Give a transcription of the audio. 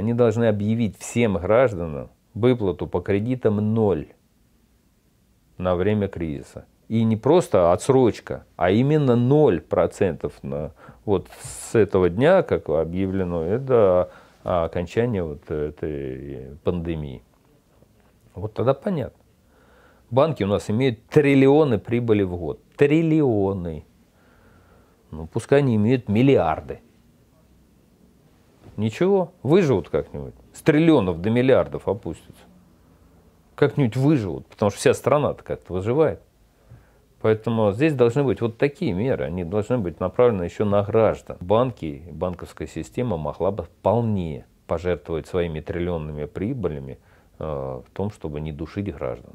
Они должны объявить всем гражданам выплату по кредитам ноль на время кризиса. И не просто отсрочка, а именно 0% на, вот с этого дня, как объявлено, это а, окончание вот этой пандемии. Вот тогда понятно. Банки у нас имеют триллионы прибыли в год. Триллионы. Ну, пускай они имеют миллиарды. Ничего, выживут как-нибудь. С триллионов до миллиардов опустятся. Как-нибудь выживут, потому что вся страна-то как-то выживает. Поэтому здесь должны быть вот такие меры, они должны быть направлены еще на граждан. Банки, банковская система могла бы вполне пожертвовать своими триллионными прибылями э, в том, чтобы не душить граждан.